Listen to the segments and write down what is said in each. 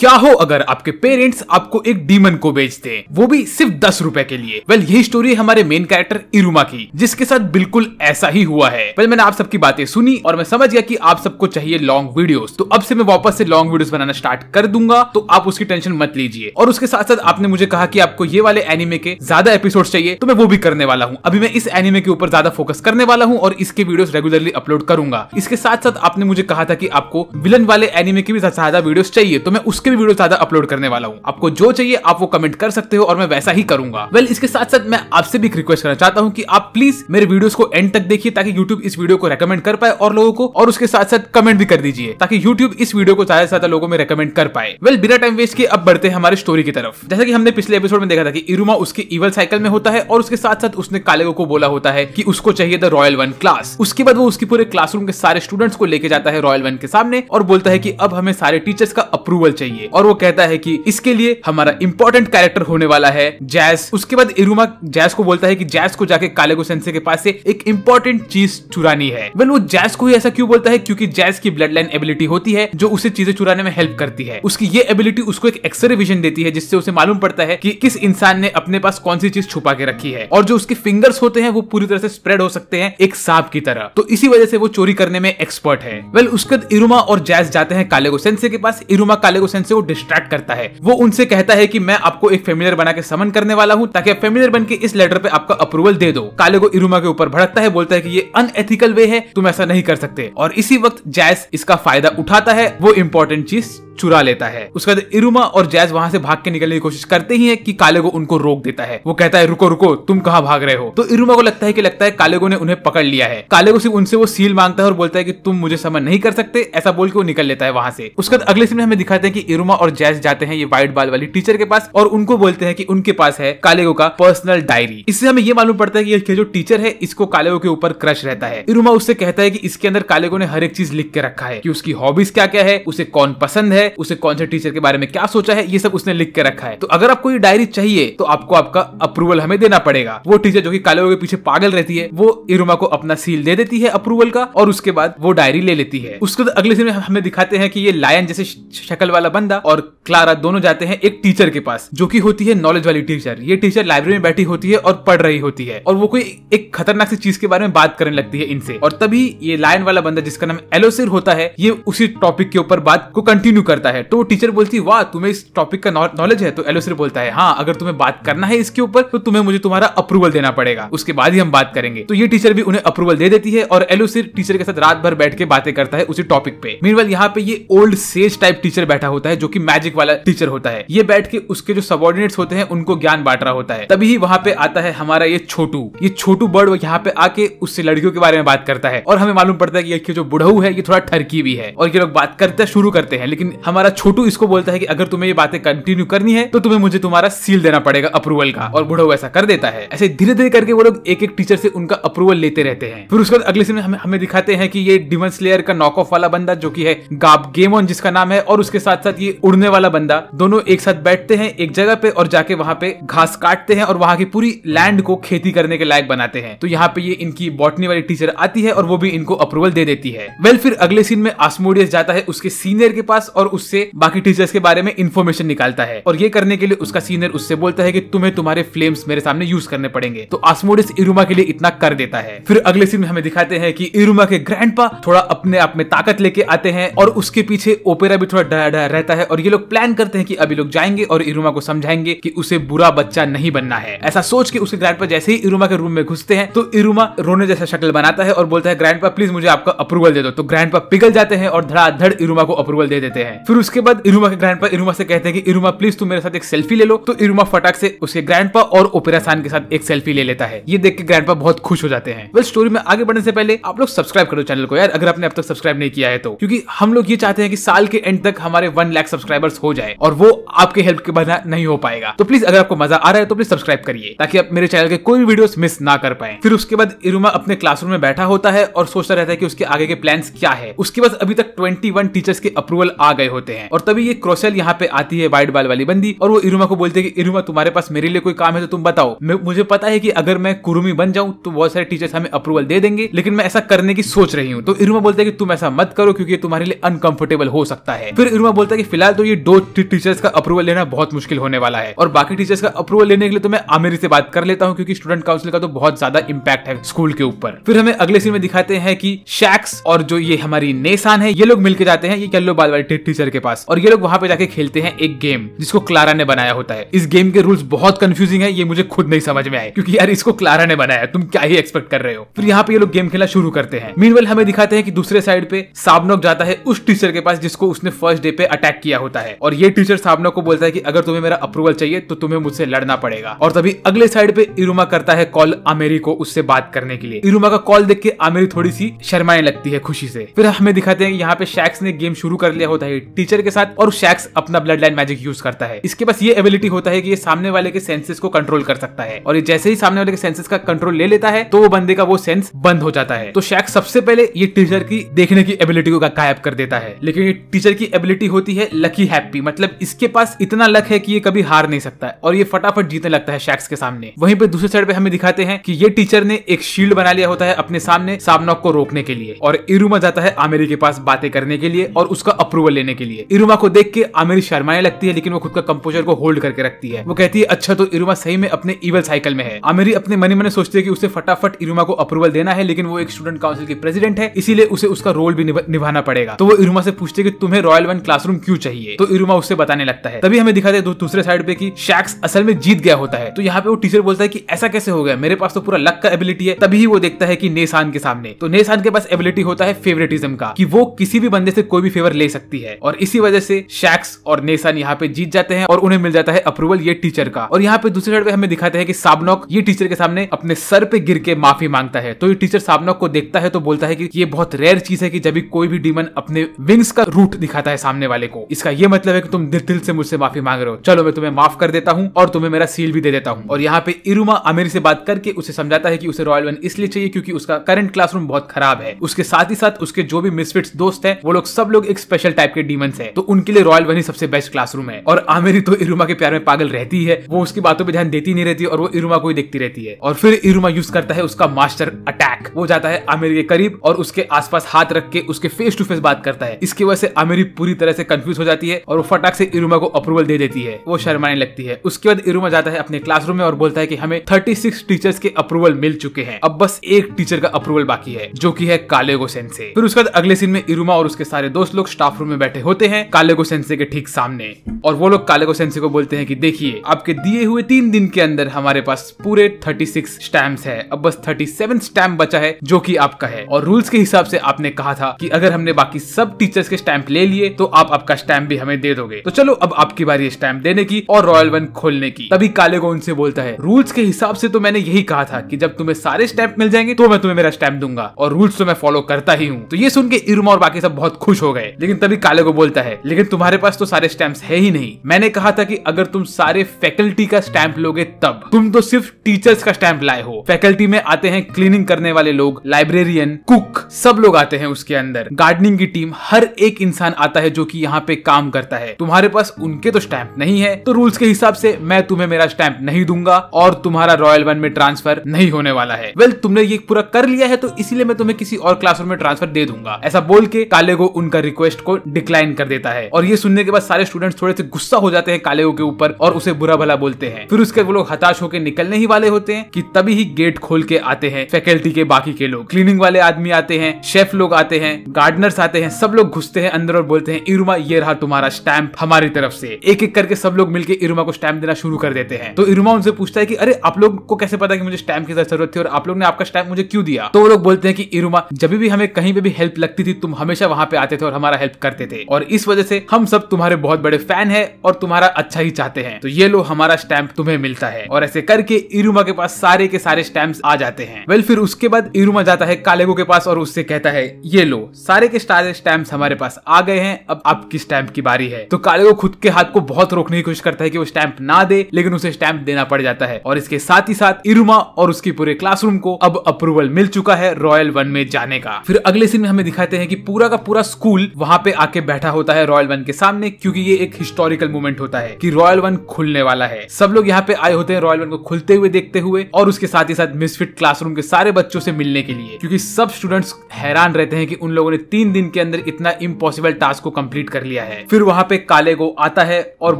क्या हो अगर आपके पेरेंट्स आपको एक डीमन को बेचते वो भी सिर्फ दस रुपए के लिए वेल यही स्टोरी हमारे मेन कैरेक्टर इरुमा की जिसके साथ बिल्कुल ऐसा ही हुआ है वेल मैंने आप सबकी बातें सुनी और मैं समझ गया कि आप सबको चाहिए लॉन्ग वीडियोस तो अब से मैं वापस से लॉन्ग वीडियोस बनाना स्टार्ट कर दूंगा तो आप उसकी टेंशन मत लीजिए और उसके साथ साथ आपने मुझे कहा कि आपको ये वाले एनिमे के ज्यादा एपिसोड चाहिए तो मैं वो भी करने वाला हूँ अभी मैं इस एनिमे के ऊपर ज्यादा फोकस करने वाला हूँ और इसके वीडियो रेगुलरली अपलोड करूंगा इसके साथ साथ आपने मुझे कहा था की आपको विलन वाले एनिमे के भी ज्यादा वीडियो चाहिए तो मैं उसके भी वीडियो ज्यादा अपलोड करने वाला हूँ आपको जो चाहिए आप वो कमेंट कर सकते हो और मैं वैसा ही करूंगा वेल इसके साथ साथ मैं आपसे भी रिक्वेस्ट करना चाहता हूँ की आप प्लीज मेरे वीडियो को एंड तक देखिए ताकि यूट्यूब इस वीडियो को रिकमेंड कर पाए और लोगों को और उसके साथ साथ कमेंट भी कर दीजिए ताकि यूट्यूब इस वीडियो को ज्यादा से ज्यादा लोगों में रेकमेंड कर पाए वेल बिना टाइम वेस्ट के अब बढ़ते हैं हमारे स्टोरी की तरफ जैसा कि हमने पिछले एपिसोड में देखा था कि इरुमा उसके इवल साइकिल में होता है और उसके साथ साथ उसने कालेगो को बोला होता है कि उसको चाहिए द रॉयल वन क्लास उसके बाद वो उसकी पूरे क्लासरूम के सारे स्टूडेंट्स को लेके जाता है रॉयल वन के सामने और बोलता है कि अब हमें सारे टीचर्स का अप्रूवल चाहिए लिए और वो कहता है कि इसके लिए हमारा इंपॉर्टेंट कैरेक्टर होने वाला है जैस उसके बाद इरुमा जैस को बोलता है कि जैस को जाके कालेगो सेंसे के पास से एक इंपॉर्टेंट चीज चुरानी है वेल वो जैस को ही ऐसा क्यों बोलता है क्योंकि जैस की ब्लड लाइन एबिलिटी होती है जो उसे चीजें चुराने में हेल्प करती है उसकी ये एबिलिटी उसको एक एक्सरे विजन देती है जिससे उसे मालूम पड़ता है कि किस इंसान ने अपने पास कौन सी चीज छुपा के रखी है और जो उसके फिंगर्स होते हैं वो पूरी तरह से स्प्रेड हो सकते हैं एक सांप की तरह तो इसी वजह से वो चोरी करने में एक्सपर्ट है वेल उसके बाद इरुमा और जैस जाते हैं कालेगो सेंसे के पास इरुमा कालेगो सेंसे उनसे वो डिस्ट्रैक्ट करता है वो उनसे कहता है कि मैं आपको एक फेमिलियर बना के समन करने वाला हूँ ताकि फेमिलियर बन के इस लेटर पे आपका अप्रूवल दे दो काले को इरुमा के ऊपर भड़कता है बोलता है की ये अनएथिकल वे है तुम ऐसा नहीं कर सकते और इसी वक्त जैस इसका फायदा उठाता है वो इम्पोर्टेंट चीज चुरा लेता है उसके बाद इरुमा और जैज वहां से भाग के निकलने की कोशिश करते ही है की कालेगो उनको रोक देता है वो कहता है रुको रुको तुम कहाँ भाग रहे हो तो इरुमा को लगता है की लगता है कालेगो ने उन्हें पकड़ लिया है कालेगो सिर्फ उनसे वो सील मांगता है और बोलता है की तुम मुझे समझ नहीं कर सकते ऐसा बोल के वो निकल लेता है वहां से उसके बाद अगले सीन में हमें दिखाते हैं कि इरुमा और जैज जाते हैं ये व्हाइट बाल वाली टीचर के पास और उनको बोलते हैं कि उनके पास है कालेगो का पर्सनल डायरी इससे हमें ये मालूम पड़ता है कि जो टीचर है इसको कालेगो के ऊपर क्रश रहता है इरुमा उससे कहता है कि इसके अंदर कालेगो ने हर एक चीज लिख के रखा है कि उसकी हॉबीज क्या क्या है उसे कौन पसंद है उसे कौन से टीचर के बारे में क्या सोचा है ये सब उसने लिख के रखा है तो अगर आपको ये डायरी चाहिए तो आपको आपका अप्रूवल हमें देना पड़ेगा वो टीचर जो की काले के पीछे पागल रहती है वो इरुमा को अपना सील दे देती है अप्रूवल का और उसके बाद वो डायरी ले लेती है उसके बाद तो अगले सीन में हमें दिखाते हैं कि ये लायन जैसे शक्ल वाला बंदा और क्लारा दोनों जाते हैं एक टीचर के पास जो की होती है नॉलेज वाली टीचर ये टीचर लाइब्रेरी में बैठी होती है और पढ़ रही होती है और वो कोई एक खतरनाक सी चीज के बारे में बात करने लगती है इनसे और तभी ये लायन वाला बंदा जिसका नाम एलोसिर होता है ये उसी टॉपिक के ऊपर बात को कंटिन्यू कर करता है तो टीचर बोलती वाह तुम्हें इस टॉपिक का नॉलेज है तो एलो सर बोलता है हाँ अगर तुम्हें बात करना है इसके ऊपर तो तुम्हें मुझे तुम्हारा अप्रूवल देना पड़ेगा उसके बाद ही हम बात करेंगे तो ये टीचर भी उन्हें अप्रूवल दे देती है और एलो सिर टीचर के साथ रात भर बैठ के बातें करता है उसी टॉपिक पे मीनवाल यहाँ पे ये ओल्ड सेज टाइप टीचर बैठा होता है जो की मैजिक वाला टीचर होता है ये बैठ के उसके जो सबॉर्डिनेट्स होते हैं उनको ज्ञान बांट रहा होता है तभी वहाँ पे आता है हमारा ये छोटू ये छोटू बर्ड यहाँ पे आके उससे लड़कियों के बारे में बात करता है और हमें मालूम पड़ता है कि ये जो बुढ़ऊ है ये थोड़ा ठरकी भी है और ये लोग बात करते शुरू करते हैं लेकिन हमारा छोटू इसको बोलता है कि अगर तुम्हें ये बातें कंटिन्यू करनी है तो तुम्हें मुझे तुम्हारा सील देना पड़ेगा अप्रूवल का और बुढ़ो ऐसा कर देता है ऐसे धीरे धीरे करके वो लोग एक एक टीचर से उनका अप्रूवल लेते रहते हैं फिर उसके बाद अगले समय हमें, हमें दिखाते हैं कि ये डिमन स्लेयर का नॉक ऑफ वाला बंदा जो की है गाप गेम जिसका नाम है और उसके साथ साथ ये उड़ने वाला बंदा दोनों एक साथ बैठते हैं एक जगह पे और जाके वहाँ पे घास काटते हैं और वहाँ की पूरी लैंड को खेती करने के लायक बनाते हैं तो यहाँ पे ये इनकी बॉटनी वाली टीचर आती है और वो भी इनको अप्रूवल दे देती है वेल फिर अगले सीन में आसमोडियस जाता है उसके सीनियर के पास और उससे बाकी टीचर्स के बारे में इन्फॉर्मेशन निकालता है और ये करने के लिए उसका सीनियर उससे बोलता है कि तुम्हें तुम्हारे फ्लेम्स मेरे सामने यूज करने पड़ेंगे तो आसमोडिस इरुमा के लिए इतना कर देता है फिर अगले सीन में हमें दिखाते हैं कि इरुमा के ग्रैंड थोड़ा अपने आप में ताकत लेके आते हैं और उसके पीछे ओपेरा भी थोड़ा डरा डरा रहता है और ये लोग प्लान करते हैं कि अभी लोग जाएंगे और इरुमा को समझाएंगे कि उसे बुरा बच्चा नहीं बनना है ऐसा सोच के उसके ग्रैंड जैसे ही इरुमा के रूम में घुसते हैं तो इरुमा रोने जैसा शक्ल बनाता है और बोलता है ग्रैंड प्लीज मुझे आपका अप्रूवल दे दो तो ग्रैंड पिघल जाते हैं और धड़ाधड़ इरुमा को अप्रूवल दे देते हैं फिर उसके बाद इरुमा के ग्रैंड इरुमा से कहते हैं कि इरुमा प्लीज तुम मेरे साथ एक सेल्फी ले लो तो इरुमा फटाक से उसके ग्रैंड और ओपेरा सान के साथ एक सेल्फी ले लेता है ये देख के ग्रैंड बहुत खुश हो जाते हैं वेल स्टोरी में आगे बढ़ने से पहले आप लोग सब्सक्राइब करो चैनल को यार अगर आपने अब तक सब्सक्राइब नहीं किया है तो क्योंकि हम लोग ये चाहते हैं कि साल के एंड तक हमारे वन लाख सब्सक्राइबर्स हो जाए और वो आपके हेल्प के बिना नहीं हो पाएगा तो प्लीज अगर आपको मजा आ रहा है तो प्लीज सब्सक्राइब करिए ताकि आप मेरे चैनल के कोई भी वीडियो मिस ना कर पाए फिर उसके बाद इरुमा अपने क्लासरूम में बैठा होता है और सोचता रहता है कि उसके आगे के प्लान क्या है उसके बाद अभी तक ट्वेंटी टीचर्स के अप्रूवल आ गए होते हैं और तभी ये क्रोसेल यहाँ पे आती है वाइट बाल वाली बंदी और वो इरुमा को बोलते हैं कि इरुमा तुम्हारे पास मेरे लिए कोई काम है तो तुम बताओ मुझे पता है कि अगर मैं कुरुमी बन जाऊं तो बहुत सारे टीचर्स हमें अप्रूवल दे देंगे लेकिन मैं ऐसा करने की सोच रही हूँ तो इरुमा बोलते हैं कि तुम ऐसा मत करो क्योंकि तुम्हारे लिए अनकंफर्टेबल हो सकता है फिर इरुमा बोलता है कि फिलहाल तो ये दो टीचर्स का अप्रूवल लेना बहुत मुश्किल होने वाला है और बाकी टीचर्स का अप्रूवल लेने के लिए तो मैं आमिर से बात कर लेता हूँ क्योंकि स्टूडेंट काउंसिल का तो बहुत ज्यादा इम्पैक्ट है स्कूल के ऊपर फिर हमें अगले सीन में दिखाते हैं कि शैक्स और जो ये हमारी नेसान है ये लोग मिलकर जाते हैं ये येलो बाल वाले टीचर टीचर के पास और ये लोग वहाँ पे जाके खेलते हैं एक गेम जिसको क्लारा ने बनाया होता है इस गेम के रूल्स बहुत कंफ्यूजिंग है ये मुझे खुद नहीं समझ में आए क्योंकि यार इसको क्लारा ने बनाया तुम क्या ही एक्सपेक्ट कर रहे हो फिर यहाँ पे ये लोग गेम खेलना शुरू करते हैं मीन हमें दिखाते हैं कि दूसरे साइड पे साबनोक जाता है उस टीचर के पास जिसको उसने फर्स्ट डे पे अटैक किया होता है और ये टीचर साबनोक को बोलता है कि अगर तुम्हें मेरा अप्रूवल चाहिए तो तुम्हें मुझसे लड़ना पड़ेगा और तभी अगले साइड पे इरुमा करता है कॉल अमेरी को उससे बात करने के लिए इरुमा का कॉल देख के आमेरी थोड़ी सी शर्माने लगती है खुशी से फिर हमें दिखाते हैं यहाँ पे शैक्स ने गेम शुरू कर लिया होता है टीचर के साथ और शैक्स अपना ब्लड लाइन मैजिक यूज करता है इसके पास ये एबिलिटी होता है कि ये सामने वाले के सेंसेस को कंट्रोल कर सकता है और ये जैसे ही सामने वाले के सेंसेस का कंट्रोल ले लेता है तो वो बंदे का वो सेंस बंद हो जाता है तो शैक सबसे पहले ये टीचर की देखने की एबिलिटी को गायब कर देता है लेकिन ये टीचर की एबिलिटी होती है लकी हैप्पी मतलब इसके पास इतना लक है कि ये कभी हार नहीं सकता और ये फटाफट जीतने लगता है शैक्स के सामने वहीं पे दूसरे साइड पे हमें दिखाते हैं कि ये टीचर ने एक शील्ड बना लिया होता है अपने सामने सामनोक को रोकने के लिए और इरुमा जाता है आमिर के पास बातें करने के लिए और उसका अप्रूवल लेने के के लिए इरुमा को देख के आमिर शर्माने लगती है लेकिन वो खुद का कंपोजर को होल्ड करके रखती है वो कहती है अच्छा तो इरुमा सही में अपने इवल साइकिल में है आमिरी अपने मनी मन सोचती है की उसे फटाफट इरुमा को अप्रूवल देना है लेकिन वो एक स्टूडेंट काउंसिल की प्रेसिडेंट है इसीलिए उसे उसका रोल भी निभाना पड़ेगा तो वो इरुमा से पूछते की तुम्हें रॉयल वन क्लासरूम क्यों चाहिए तो इरुमा उसे बताने लगता है तभी हमें दिखाते दूसरे साइड पे की शैक्स असल में जीत गया होता है तो यहाँ पे वो टीचर बोलता है की ऐसा कैसे हो गया मेरे पास तो पूरा लक का एबिलिटी है तभी वो देखता है की नेसान के सामने तो नेसान के पास एबिलिटी होता है फेवरेटिज्म का कि वो किसी भी बंदे से कोई भी फेवर ले सकती है और और इसी वजह से शैक्स और नेसान यहाँ पे जीत जाते हैं और उन्हें मिल जाता है अप्रूवल ये टीचर का और यहाँ पे दूसरे साइड पे हमें दिखाते हैं कि साबनोक ये टीचर के सामने अपने सर पे गिर के माफी मांगता है तो ये टीचर साबनोक को देखता है तो बोलता है कि ये बहुत रेयर चीज है कि जब कोई भी डीमन अपने विंग्स का रूट दिखाता है सामने वाले को इसका ये मतलब है कि तुम दिल दिल से मुझसे माफी मांग रहे हो चलो मैं तुम्हें माफ कर देता हूँ और तुम्हें मेरा सील भी दे देता हूँ और यहाँ पे इरुमा आमिर से बात करके उसे समझाता है कि उसे रॉयल वन इसलिए चाहिए क्योंकि उसका करंट क्लासरूम बहुत खराब है उसके साथ ही साथ उसके जो भी मिसफिट्स दोस्त है वो लोग सब लोग एक स्पेशल टाइप के डीमंस है तो उनके लिए रॉयल वनी सबसे बेस्ट क्लासरूम है और आमेरी तो इरुमा के प्यार में पागल रहती है वो उसकी बातों पर ध्यान देती नहीं रहती और वो इरुमा को ही देखती रहती है और फिर इरुमा यूज करता है उसका मास्टर अटैक वो जाता है आमेरी के करीब और उसके आसपास हाथ रख के उसके फेस टू फेस बात करता है इसकी वजह से आमेरी पूरी तरह से कंफ्यूज हो जाती है और वो फटाक से इरुमा को अप्रूवल दे देती है वो शर्माने लगती है उसके बाद इरुमा जाता है अपने क्लासरूम में और बोलता है कि हमें थर्टी सिक्स टीचर्स के अप्रूवल मिल चुके हैं अब बस एक टीचर का अप्रूवल बाकी है जो की है कालेगो सेंसे फिर उसके बाद अगले सीन में इरुमा और उसके सारे दोस्त लोग स्टाफ रूम में बैठे पे होते हैं कालेगो सेंसे के ठीक सामने और वो लोग कालेगो सेंसे को बोलते हैं कि देखिए आपके दिए हुए तीन दिन के अंदर हमारे पास पूरे 36 स्टैम्प है अब बस 37 स्टैम्प बचा है जो कि आपका है और रूल्स के हिसाब से आपने कहा था कि अगर हमने बाकी सब टीचर्स के स्टैम्प ले लिए तो आप आपका स्टैम्प भी हमें दे दोगे तो चलो अब आपकी बारी स्टैम्प देने की और रॉयल वन खोलने की तभी कालेगो उनसे बोलता है रूल्स के हिसाब से तो मैंने यही कहा था कि जब तुम्हें सारे स्टैम्प मिल जाएंगे तो मैं तुम्हें मेरा स्टैम्प दूंगा और रूल्स तो मैं फॉलो करता ही हूँ तो ये सुन के इरुमा और बाकी सब बहुत खुश हो गए लेकिन तभी कालेगो को बोलता है लेकिन तुम्हारे पास तो सारे स्टैंप्स है ही नहीं मैंने कहा था कि अगर तुम सारे फैकल्टी का स्टैंप लोगे तब तुम तो सिर्फ टीचर्स का स्टैंप लाए हो फैकल्टी में आते हैं क्लीनिंग करने वाले लोग लाइब्रेरियन कुक सब लोग आते हैं उसके अंदर गार्डनिंग की टीम हर एक इंसान आता है जो की यहाँ पे काम करता है तुम्हारे पास उनके तो स्टैंप नहीं है तो रूल्स के हिसाब से मैं तुम्हें मेरा स्टैंप नहीं दूंगा और तुम्हारा रॉयल वन में ट्रांसफर नहीं होने वाला है वेल तुमने ये पूरा कर लिया है तो इसीलिए मैं तुम्हें किसी और क्लासरूम में ट्रांसफर दे दूंगा ऐसा बोल के काले को उनका रिक्वेस्ट को डिक्लाइन लाइन कर देता है और ये सुनने के बाद सारे स्टूडेंट्स थोड़े से गुस्सा हो जाते हैं काले के ऊपर और उसे बुरा भला बोलते हैं फिर उसके वो लोग हताश होकर निकलने ही वाले होते हैं कि तभी ही गेट खोल के आते हैं फैकल्टी के बाकी के लोग क्लीनिंग वाले आदमी आते हैं शेफ लोग आते हैं गार्डनर्स आते हैं सब लोग घुसते हैं अंदर और बोलते हैं इरुमा ये रहा तुम्हारा स्टैम्प हमारी तरफ से एक एक करके सब लोग मिलकर इरुमा को स्टैम्प देना शुरू कर देते हैं तो इरुमा उनसे पूछता है कि अरे आप लोग को कैसे पता कि मुझे स्टैम्प की जरूरत थी और आप लोग ने आपका स्टैम्प मुझे क्यों दिया तो वो लोग बोलते हैं कि इरुमा जब भी हमें कहीं पे भी हेल्प लगती थी तुम हमेशा वहां पे आते थे और हमारा हेल्प करते थे और इस वजह से हम सब तुम्हारे बहुत बड़े फैन है और तुम्हारा अच्छा ही चाहते हैं तो ये लो हमारा स्टैंप तुम्हें मिलता है और ऐसे करके इरुमा के पास सारे के सारे स्टैम्प आ जाते हैं वेल फिर उसके बाद इरुमा जाता है कालेगो के पास और उससे कहता है ये लो सारे के सारे स्टैम्प हमारे पास आ गए हैं अब आपकी स्टैंप की बारी है तो कालेगो खुद के हाथ को बहुत रोकने की कोशिश करता है कि वो स्टैंप ना दे लेकिन उसे स्टैंप देना पड़ जाता है और इसके साथ ही साथ इरुमा और उसकी पूरे क्लासरूम को अब अप्रूवल मिल चुका है रॉयल वन में जाने का फिर अगले सीन में हमें दिखाते हैं कि पूरा का पूरा स्कूल वहां पे आके बैठ बैठा होता है रॉयल वन के सामने क्योंकि ये एक हिस्टोरिकल मोमेंट होता है कि रॉयल वन खुलने वाला है सब लोग यहाँ पे आए होते हैं रॉयल वन को खुलते हुए देखते हुए और उसके साथ ही साथ मिसफिट क्लासरूम के सारे बच्चों से मिलने के लिए क्योंकि सब स्टूडेंट्स हैरान रहते हैं कि उन लोगों ने तीन दिन के अंदर इतना इम्पॉसिबल टास्क को कम्प्लीट कर लिया है फिर वहाँ पे काले को आता है और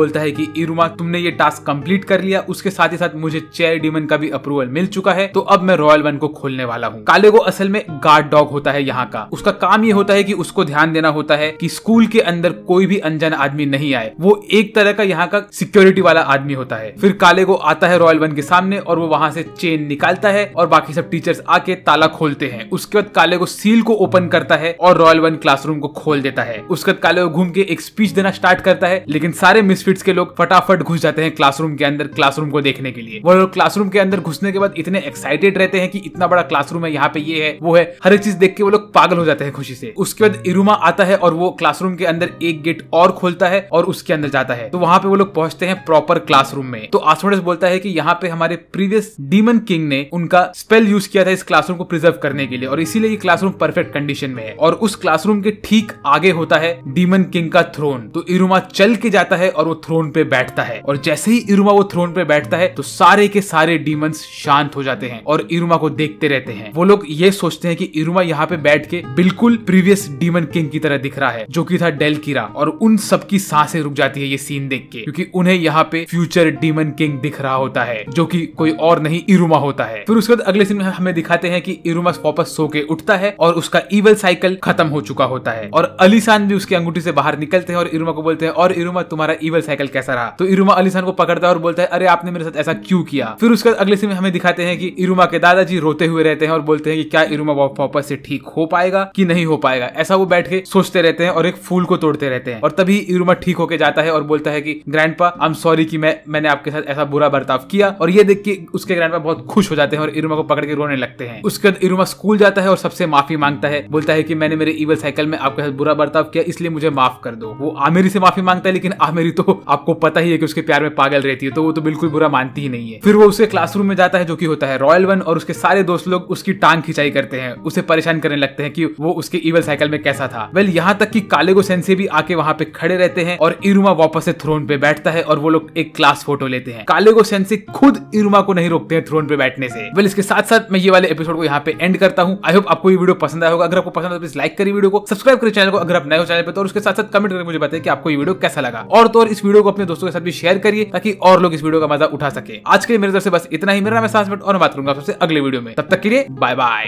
बोलता है की इरुमा तुमने ये टास्क कम्प्लीट कर लिया उसके साथ ही साथ मुझे चेयर डीमन का भी अप्रूवल मिल चुका है तो अब मैं रॉयल वन को खोलने वाला हूँ काले को असल में गार्ड डॉग होता है यहाँ का उसका काम ये होता है की उसको ध्यान देना होता है की स्कूल स्कूल के अंदर कोई भी अनजान आदमी नहीं आए वो एक तरह का यहाँ का सिक्योरिटी वाला आदमी होता है फिर काले को आता है रॉयल वन के सामने और वो वहां से चेन निकालता है और बाकी सब टीचर्स आके ताला खोलते हैं उसके बाद काले को सील को ओपन करता है और रॉयल वन क्लासरूम को खोल देता है उसके बाद काले को घूम के एक स्पीच देना स्टार्ट करता है लेकिन सारे मिसफिट्स के लोग फटाफट घुस जाते हैं क्लासरूम के अंदर क्लासरूम को देखने के लिए वो लोग क्लासरूम के अंदर घुसने के बाद इतने एक्साइटेड रहते हैं कि इतना बड़ा क्लासरूम है यहाँ पे ये है वो है हर एक चीज देख के वो लोग पागल हो जाते हैं खुशी से उसके बाद इरुमा आता है और वो क्लासरूम क्लासरूम के अंदर एक गेट और खोलता है और उसके अंदर जाता है तो वहां पे वो लोग पहुंचते हैं प्रॉपर क्लासरूम में तो आसमोडस बोलता है कि यहाँ पे हमारे प्रीवियस डीमन किंग ने उनका स्पेल यूज किया था इस क्लासरूम को प्रिजर्व करने के लिए और इसीलिए ये क्लासरूम परफेक्ट कंडीशन में है और उस क्लासरूम के ठीक आगे होता है डीमन किंग का थ्रोन तो इरुमा चल के जाता है और वो थ्रोन पे बैठता है और जैसे ही इरुमा वो थ्रोन पे बैठता है तो सारे के सारे डीमंस शांत हो जाते हैं और इरुमा को देखते रहते हैं वो लोग ये सोचते हैं कि इरुमा यहाँ पे बैठ के बिल्कुल प्रीवियस डीमन किंग की तरह दिख रहा है जो की था डेल किरा और उन सबकी सांसें रुक जाती है ये सीन देख के क्योंकि उन्हें यहाँ पे फ्यूचर डीमन किंग दिख रहा होता है जो कि कोई और नहीं इरुमा होता है फिर उसके बाद अगले सीन में हमें दिखाते हैं कि इरुमा वापस सो के उठता है और उसका इवल साइकिल खत्म हो चुका होता है और अलीसान भी उसकी अंगूठी से बाहर निकलते हैं और इरुमा को बोलते हैं और इरुमा तुम्हारा इवल साइकिल कैसा रहा तो इरुमा अलीसान को पकड़ता है और बोलता है अरे आपने मेरे साथ ऐसा क्यों किया फिर उसके बाद अगले सीन में हमें दिखाते हैं कि इरुमा के दादाजी रोते हुए रहते हैं और बोलते हैं कि क्या इरुमा वापस से ठीक हो पाएगा कि नहीं हो पाएगा ऐसा वो बैठ के सोचते रहते हैं और एक फूल को तोड़ते रहते हैं और तभी इरुमा ठीक होके जाता है और बोलता है कि ग्रैंड पा आई एम सॉरी की मैं मैंने आपके साथ ऐसा बुरा बर्ताव किया और ये देख के उसके ग्रैंड पा बहुत खुश हो जाते हैं और इरुमा को पकड़ के रोने लगते हैं उसके बाद इरुमा स्कूल जाता है और सबसे माफी मांगता है बोलता है की मैंने मेरे ईवल साइकिल में आपके साथ बुरा बर्ताव किया इसलिए मुझे माफ कर दो वो आमेरी से माफी मांगता है लेकिन आमेरी तो आपको पता ही है कि उसके प्यार में पागल रहती है तो वो तो बिल्कुल बुरा मानती ही नहीं है फिर वो उसके क्लासरूम में जाता है जो की होता है रॉयल वन और उसके सारे दोस्त लोग उसकी टांग खिंचाई करते हैं उसे परेशान करने लगते हैं कि वो उसके ईवल साइकिल में कैसा था वेल यहाँ तक कि काले डेगो सेंसे भी आके वहाँ पे खड़े रहते हैं और इरुमा वापस से थ्रोन पे बैठता है और वो लोग एक क्लास फोटो लेते हैं कालेगो सेंसे खुद इरुमा को नहीं रोकते हैं थ्रोन पे बैठने से वेल इसके साथ साथ मैं ये वाले एपिसोड को यहाँ पे एंड करता हूँ आई होप आपको ये वीडियो पसंद आया होगा अगर आपको पसंद है प्लीज लाइक करिए वीडियो को सब्सक्राइब करिए चैनल को अगर आप नए हो चैनल पर तो उसके साथ साथ कमेंट करके मुझे बताए कि आपको ये वीडियो कैसा लगा और तो और इस वीडियो को अपने दोस्तों के साथ भी शेयर करिए ताकि और लोग इस वीडियो का मजा उठा सके आज के लिए मेरे तरफ से बस इतना ही मेरा नाम है और मैं बात करूंगा सबसे अगले वीडियो में तब तक के लिए बाय बाय